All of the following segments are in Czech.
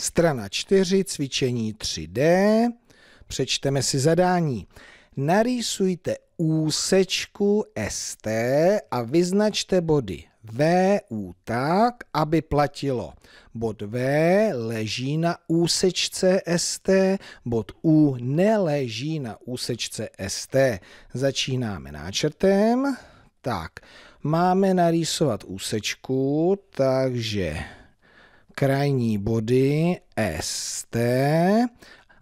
Strana 4, cvičení 3D. Přečteme si zadání. Narýsujte úsečku ST a vyznačte body VU tak, aby platilo. Bod V leží na úsečce ST, bod U neleží na úsečce ST. Začínáme náčrtem. Tak, máme narýsovat úsečku, takže krajní body ST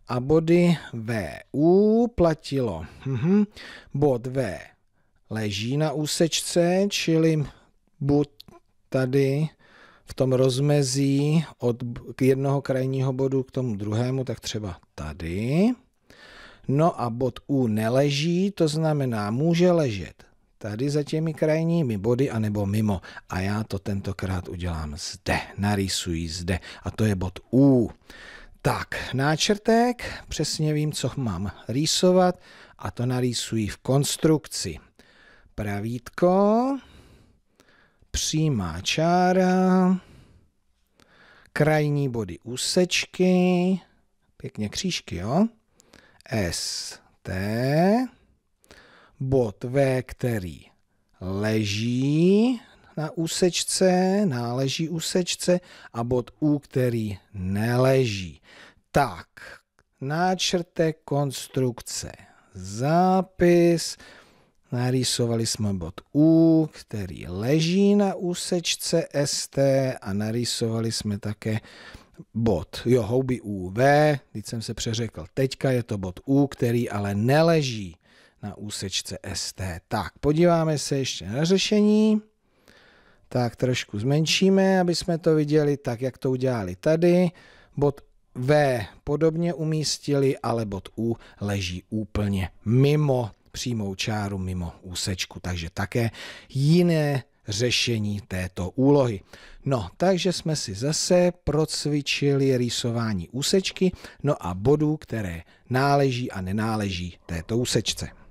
a body VU platilo. Mhm. Bod V leží na úsečce, čili buď tady v tom rozmezí od jednoho krajního bodu k tomu druhému, tak třeba tady. No a bod U neleží, to znamená, může ležet tady za těmi krajními body anebo mimo. A já to tentokrát udělám zde, narýsuji zde a to je bod U. Tak, náčrtek, přesně vím, co mám rýsovat a to narýsuji v konstrukci. Pravítko, přímá čára, krajní body úsečky, pěkně křížky, jo? S, T, bod V, který leží na úsečce, náleží úsečce a bod U, který neleží. Tak, náčrte konstrukce. Zápis. Narýsovali jsme bod U, který leží na úsečce ST a narýsovali jsme také bod, jo, houby UV, teď jsem se přeřekl, teďka je to bod U, který ale neleží na úsečce ST. Tak, podíváme se ještě na řešení. Tak trošku zmenšíme, aby jsme to viděli tak, jak to udělali tady. Bod V podobně umístili, ale bod U leží úplně mimo přímou čáru, mimo úsečku, takže také jiné řešení této úlohy. No, takže jsme si zase procvičili rýsování úsečky, no a bodů, které náleží a nenáleží této úsečce.